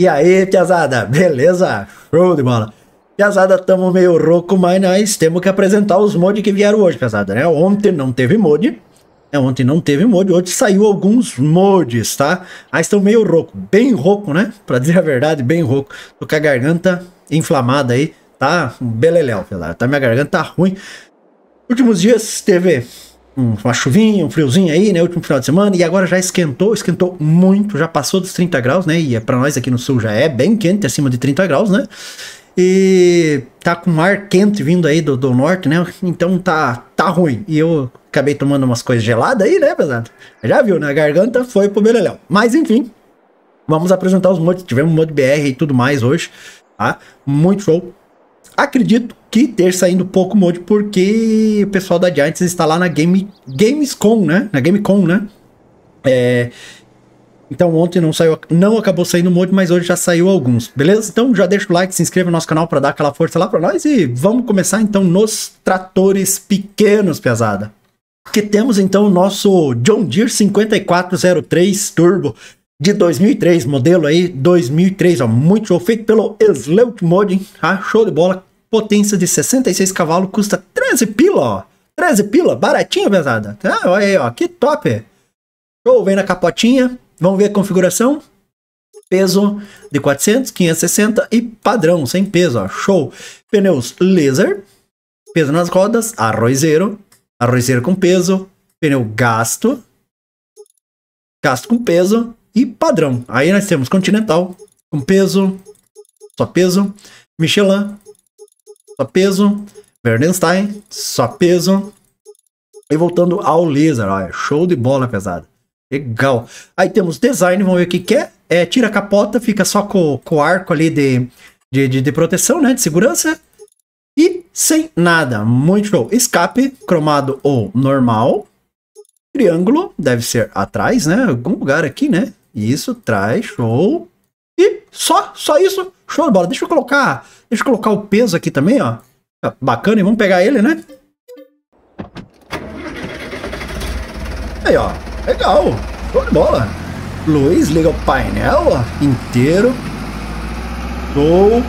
E aí, Piazada, beleza? Show de bola. Piazada, tamo meio rouco, mas nós temos que apresentar os mods que vieram hoje, Piazada, né? Ontem não teve mod, é, ontem não teve mod, hoje saiu alguns mods, tá? Mas estão meio rouco, bem rouco, né? Pra dizer a verdade, bem rouco. Tô com a garganta inflamada aí, tá? Um beleléu, Piazada, tá? Minha garganta tá ruim. Últimos dias teve uma chuvinha, um friozinho aí, né? Último final de semana. E agora já esquentou, esquentou muito, já passou dos 30 graus, né? E é, para nós aqui no sul já é bem quente, acima de 30 graus, né? E tá com ar quente vindo aí do, do norte, né? Então tá, tá ruim. E eu acabei tomando umas coisas geladas aí, né, pesado? Já viu, né? A garganta foi pro beleléu. Mas enfim, vamos apresentar os mods. Tivemos mod BR e tudo mais hoje, tá? Muito show Acredito que ter saindo pouco mode porque o pessoal da Giants está lá na Game Gamescom, né? Na Gamecom, né? É, então ontem não saiu, não acabou saindo mode, mas hoje já saiu alguns, beleza? Então já deixa o like, se inscreva no nosso canal para dar aquela força lá para nós e vamos começar então nos tratores pequenos, pesada. Que temos então o nosso John Deere 5403 Turbo de 2003, modelo aí 2003, ó, muito show feito pelo Sleut Mod, hein? Ah, show de bola, potência de 66 cavalos, custa 13 pila, ó. 13 pila, baratinho, pesada. Ah, olha aí, ó, que top. Show, vem na capotinha. Vamos ver a configuração. Peso de 400, 560 e padrão, sem peso, ó. Show. Pneus laser, peso nas rodas, arrozeiro, arrozeiro com peso, pneu gasto, gasto com peso e padrão. Aí nós temos Continental com peso, só peso, Michelin só peso. Bernstein, só peso. E voltando ao laser, olha, é show de bola pesada. Legal. Aí temos design, vamos ver o que, quer. é. é tira a capota, fica só com, com o arco ali de, de, de, de proteção, né? De segurança. E sem nada, muito show. Escape, cromado ou normal. Triângulo, deve ser atrás, né? Algum lugar aqui, né? Isso, traz, show. E só, só isso. Show de bola. Deixa eu colocar, deixa eu colocar o peso aqui também, ó. Tá bacana, e vamos pegar ele, né? Aí, ó. Legal. Show de bola. Luiz, liga o painel ó, inteiro. Show.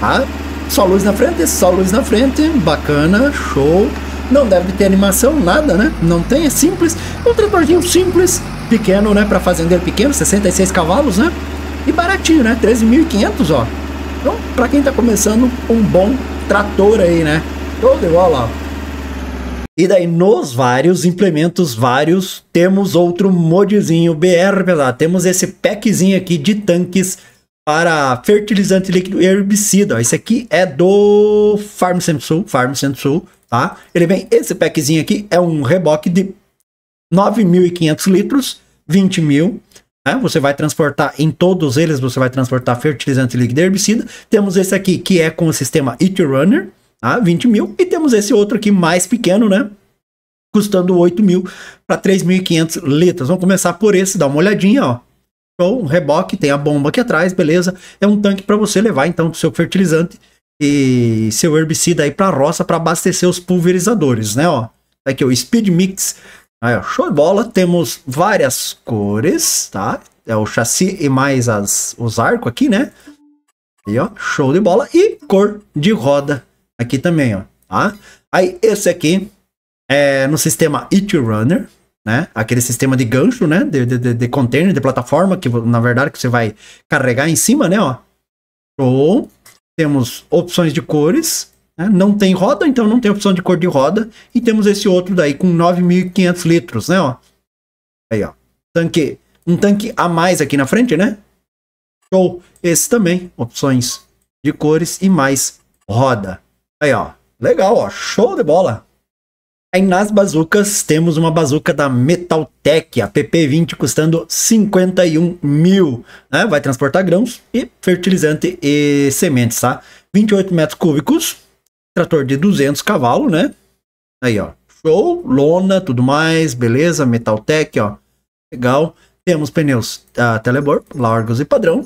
Tá? Só luz na frente, só luz na frente. Bacana, show. Não deve ter animação, nada, né? Não tem, é simples. Um tratorzinho simples, pequeno, né? Para fazendeiro pequeno, 66 cavalos, né? E baratinho, né? 13.500, ó. Então, para quem tá começando, um bom trator aí, né? Todo igual lá. E daí, nos vários implementos vários, temos outro modzinho BR, pesado. Temos esse packzinho aqui de tanques para fertilizante líquido e herbicida. Esse aqui é do Farm Centro Sul, Farm Centro Sul, tá? Ele vem, esse packzinho aqui é um reboque de 9.500 litros, 20 mil, né? Você vai transportar em todos eles, você vai transportar fertilizante líquido e herbicida. Temos esse aqui que é com o sistema It Runner, tá? 20 mil. E temos esse outro aqui mais pequeno, né? Custando 8 mil para 3.500 litros. Vamos começar por esse, dá uma olhadinha, ó. Show, um reboque, tem a bomba aqui atrás, beleza. É um tanque para você levar então o seu fertilizante e seu herbicida aí para roça para abastecer os pulverizadores, né, ó. Tá aqui o Speed Mix Aí, ó, show de bola. Temos várias cores, tá? É o chassi e mais as, os arcos aqui, né? Aí, ó, show de bola. E cor de roda aqui também, ó, tá? Aí, esse aqui é no sistema It Runner, né? Aquele sistema de gancho, né? De, de, de container, de plataforma, que na verdade que você vai carregar em cima, né, ó. Show. Temos opções de cores, né? Não tem roda, então não tem opção de cor de roda. E temos esse outro daí com 9.500 litros, né? Ó. Aí, ó. Tanque. Um tanque a mais aqui na frente, né? Show. Esse também. Opções de cores e mais roda. Aí, ó. Legal, ó. Show de bola. Aí nas bazucas, temos uma bazuca da Metaltech, a PP20, custando 51 mil. Né? Vai transportar grãos e fertilizante e sementes, tá? 28 metros cúbicos, Trator de 200 cavalos, né? Aí, ó. Show, lona, tudo mais, beleza? Metaltech, ó. Legal. Temos pneus uh, Telebor, largos e padrão.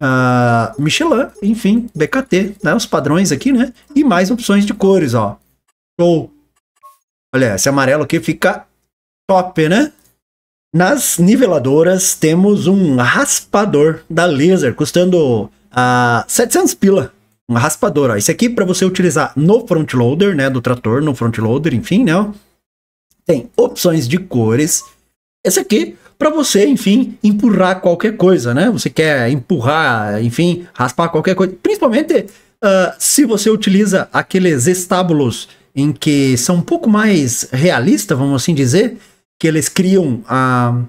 Uh, Michelin, enfim, BKT, né? Os padrões aqui, né? E mais opções de cores, ó. Show. Olha, esse amarelo aqui fica top, né? Nas niveladoras temos um raspador da Laser, custando uh, ah, 700 pila um raspador, ó. Esse aqui para você utilizar no front loader, né, do trator, no front loader, enfim, né? Ó. Tem opções de cores. Esse aqui para você, enfim, empurrar qualquer coisa, né? Você quer empurrar, enfim, raspar qualquer coisa. Principalmente uh, se você utiliza aqueles estábulos em que são um pouco mais realistas, vamos assim dizer, que eles criam a, ah,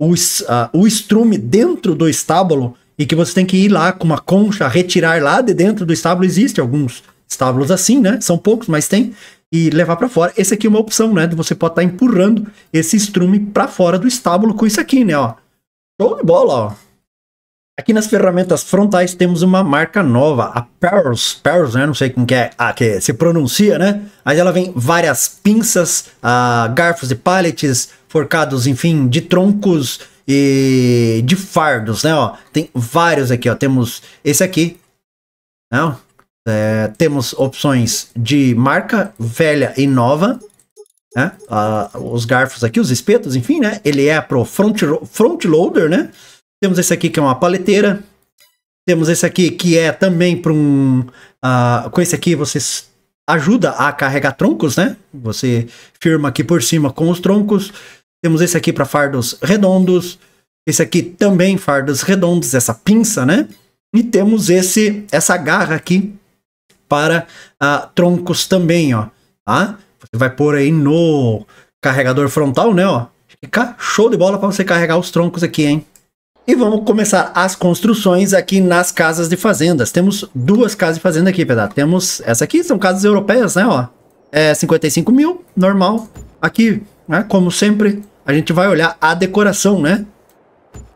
o, ah, o estrume dentro do estábulo e que você tem que ir lá com uma concha, retirar lá de dentro do estábulo. Existe alguns estábulos assim, né? São poucos, mas tem. E levar para fora. Esse aqui é uma opção, né? Você pode estar tá empurrando esse estrume para fora do estábulo com isso aqui, né? Ó. Show de bola, ó. Aqui nas ferramentas frontais temos uma marca nova, a Pearls, Pearls, né? não sei como que é, a ah, que se pronuncia, né? Mas ela vem várias pinças, ah, garfos e paletes, forcados, enfim, de troncos e de fardos, né? Ó, tem vários aqui, ó. Temos esse aqui, né? É, temos opções de marca velha e nova, né? Ah, os garfos aqui, os espetos, enfim, né? Ele é pro front, front loader, né? Temos esse aqui que é uma paleteira. Temos esse aqui que é também para um. Uh, com esse aqui você ajuda a carregar troncos, né? Você firma aqui por cima com os troncos. Temos esse aqui para fardos redondos. Esse aqui também fardos redondos, essa pinça, né? E temos esse essa garra aqui para uh, troncos também, ó. Tá? Você vai pôr aí no carregador frontal, né? Ó. Fica show de bola para você carregar os troncos aqui, hein? E vamos começar as construções aqui nas casas de fazendas. Temos duas casas de fazenda aqui, Pedro. Temos essa aqui, são casas europeias, né? Ó, é 55 mil, normal. Aqui, né, como sempre, a gente vai olhar a decoração, né?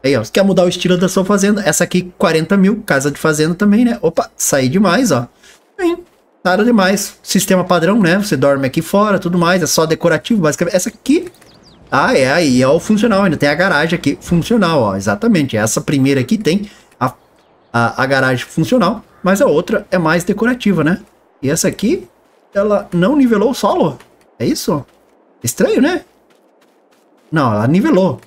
Aí, ó, quer mudar o estilo da sua fazenda? Essa aqui, 40 mil, casa de fazenda também, né? Opa, saí demais, ó. Sim, nada demais. Sistema padrão, né? Você dorme aqui fora, tudo mais, é só decorativo, basicamente. Essa aqui, ah, é, aí é o funcional, ainda tem a garagem aqui funcional, ó, exatamente. Essa primeira aqui tem a, a, a garagem funcional, mas a outra é mais decorativa, né? E essa aqui, ela não nivelou o solo, é isso? Estranho, né? Não, ela nivelou.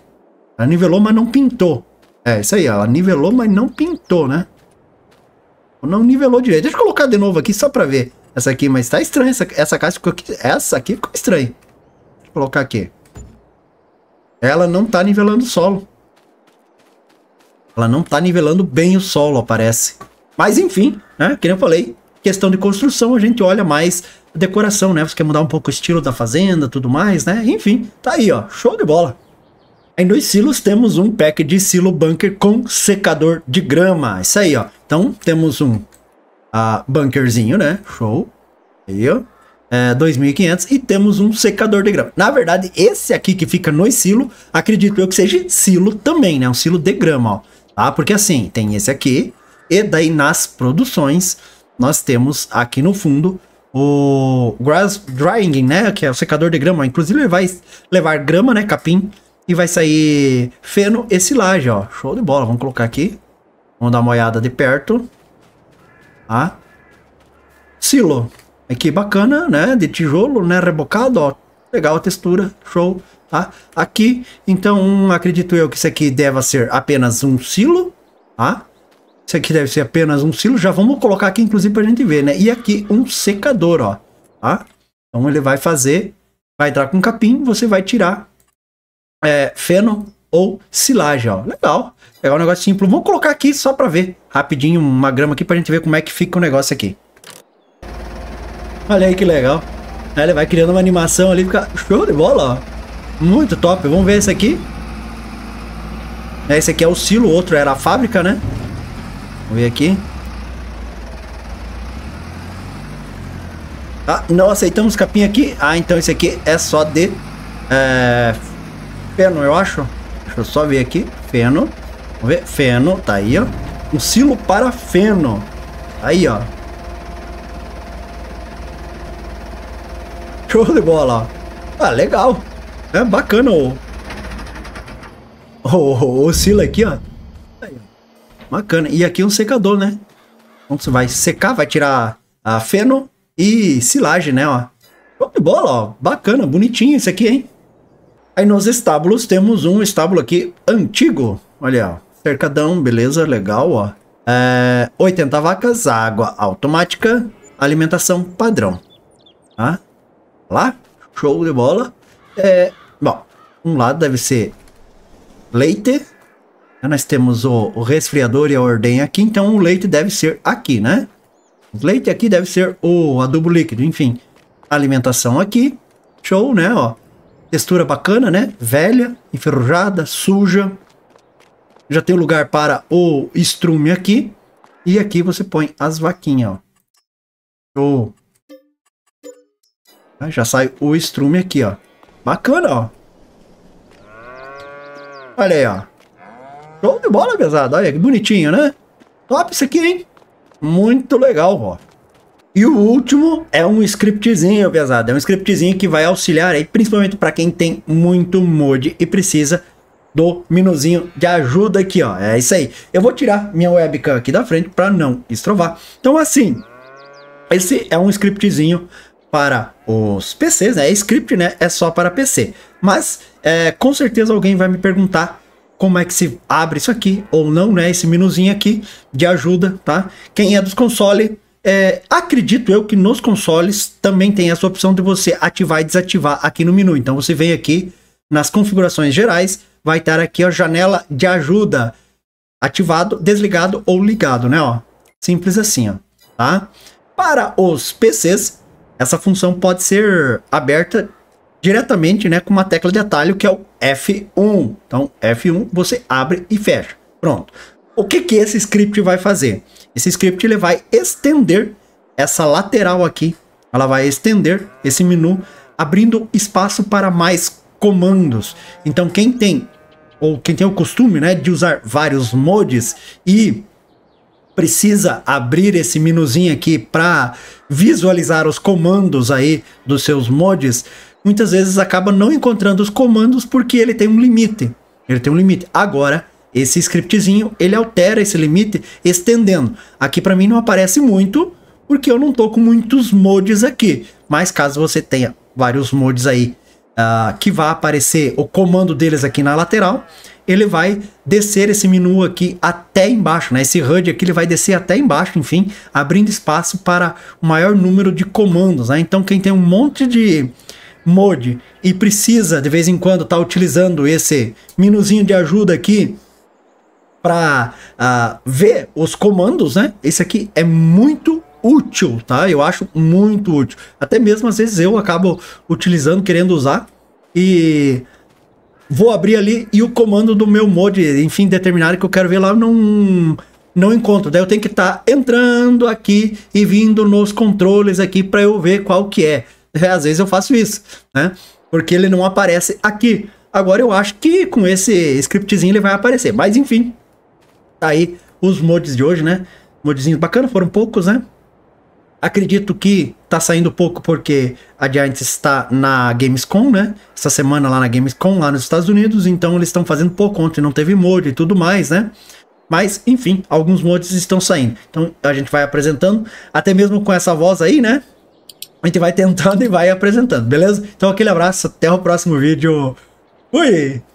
Ela nivelou, mas não pintou. É, isso aí, ó, ela nivelou, mas não pintou, né? Não nivelou direito. Deixa eu colocar de novo aqui só pra ver essa aqui, mas tá estranha essa, essa casa ficou aqui, essa aqui ficou estranha. Deixa eu colocar aqui ela não tá nivelando o solo. Ela não tá nivelando bem o solo, aparece. Mas enfim, né? Que eu falei, questão de construção, a gente olha mais decoração, né? Você quer mudar um pouco o estilo da fazenda, tudo mais, né? Enfim, tá aí, ó. Show de bola. Em dois silos temos um pack de silo bunker com secador de grama. Isso aí, ó. Então temos um uh, bunkerzinho, né? Show. Aí, ó é, 2.500 e temos um secador de grama. Na verdade, esse aqui que fica no silo, acredito eu que seja silo também, né? Um silo de grama, ó. Tá? Porque assim, tem esse aqui e daí nas produções nós temos aqui no fundo o grass drying, né? Que é o secador de grama. Inclusive ele vai levar grama, né? Capim. E vai sair feno e silagem, ó. Show de bola. Vamos colocar aqui. Vamos dar uma olhada de perto. Tá? Silo. Aqui bacana, né? De tijolo, né? Rebocado, ó. Legal a textura, show, tá? Aqui, então, acredito eu que isso aqui deva ser apenas um silo, tá? Isso aqui deve ser apenas um silo. Já vamos colocar aqui, inclusive, pra gente ver, né? E aqui um secador, ó, tá? Então ele vai fazer, vai entrar com capim, você vai tirar é, feno ou silagem, ó. Legal. É um negócio simples. Vamos colocar aqui só para ver rapidinho uma grama aqui para a gente ver como é que fica o negócio aqui. Olha aí que legal. Aí ele vai criando uma animação ali, fica show de bola, ó. Muito top. Vamos ver esse aqui. Esse aqui é o silo, o outro era a fábrica, né? Vamos ver aqui. Ah, não aceitamos capinha aqui. Ah, então esse aqui é só de... É, feno, eu acho. Deixa eu só ver aqui. Feno. Vamos ver. Feno, tá aí, ó. Um silo para feno. Aí, ó. Show de bola. Ah, legal. É bacana o... O, o, silo aqui, ó. Bacana. E aqui é um secador, né? Então você vai secar, vai tirar a feno e silagem, né, ó. Show de bola, ó. Bacana, bonitinho esse aqui, hein? Aí nos estábulos temos um estábulo aqui antigo. Olha, ó. Cercadão, beleza, legal, ó. É, 80 vacas, água automática, alimentação padrão. Tá? lá, show de bola. É, bom, um lado deve ser leite. Né? Nós temos o, o resfriador e a ordem aqui, então o leite deve ser aqui, né? O leite aqui deve ser o adubo líquido, enfim. Alimentação aqui, show, né? Ó, textura bacana, né? Velha, enferrujada, suja. Já tem lugar para o estrume aqui. E aqui você põe as vaquinhas, ó. Show. Né? já sai o estrume aqui, ó. Bacana, ó. Olha aí, ó. Show de bola, pesado. Olha que bonitinho, né? Top isso aqui, hein? Muito legal, ó. E o último é um scriptzinho, pesado. É um scriptzinho que vai auxiliar aí, principalmente para quem tem muito mod e precisa do menuzinho de ajuda aqui, ó. É isso aí. Eu vou tirar minha webcam aqui da frente para não estrovar. Então, assim, esse é um scriptzinho para os PCs, né? É script, né? É só para PC. Mas é, com certeza alguém vai me perguntar como é que se abre isso aqui ou não, né? Esse menuzinho aqui de ajuda, tá? Quem é dos consoles, é, acredito eu que nos consoles também tem essa opção de você ativar e desativar aqui no menu. Então você vem aqui nas configurações gerais, vai estar aqui a janela de ajuda ativado, desligado ou ligado, né? Ó, simples assim, ó, tá? Para os PCs, essa função pode ser aberta diretamente né, com uma tecla de atalho que é o F1. Então, F1 você abre e fecha. Pronto. O que, que esse script vai fazer? Esse script ele vai estender essa lateral aqui. Ela vai estender esse menu, abrindo espaço para mais comandos. Então, quem tem ou quem tem o costume né, de usar vários mods e precisa abrir esse menuzinho aqui para visualizar os comandos aí dos seus mods, muitas vezes acaba não encontrando os comandos porque ele tem um limite. Ele tem um limite. Agora, esse scriptzinho, ele altera esse limite estendendo. Aqui para mim não aparece muito, porque eu não tô com muitos mods aqui. Mas caso você tenha vários mods aí uh, que vá aparecer o comando deles aqui na lateral, ele vai descer esse menu aqui até embaixo, né? Esse HUD aqui ele vai descer até embaixo, enfim, abrindo espaço para o maior número de comandos, né? Então quem tem um monte de mod e precisa de vez em quando estar tá utilizando esse menuzinho de ajuda aqui para uh, ah, ver os comandos, né? Esse aqui é muito útil, tá? Eu acho muito útil. Até mesmo às vezes eu acabo utilizando, querendo usar e vou abrir ali e o comando do meu mod, enfim, determinado que eu quero ver lá, não, não encontro. Daí eu tenho que estar tá entrando aqui e vindo nos controles aqui para eu ver qual que é. é. Às vezes eu faço isso, né? Porque ele não aparece aqui. Agora eu acho que com esse scriptzinho ele vai aparecer. Mas enfim, tá aí os mods de hoje, né? Modzinhos bacanas, foram poucos, né? Acredito que tá saindo pouco porque a Giants está na Gamescom, né? Essa semana lá na Gamescom, lá nos Estados Unidos, então eles estão fazendo pouco, ontem não teve mod e tudo mais, né? Mas, enfim, alguns mods estão saindo. Então a gente vai apresentando, até mesmo com essa voz aí, né? A gente vai tentando e vai apresentando, beleza? Então aquele abraço, até o próximo vídeo. Fui!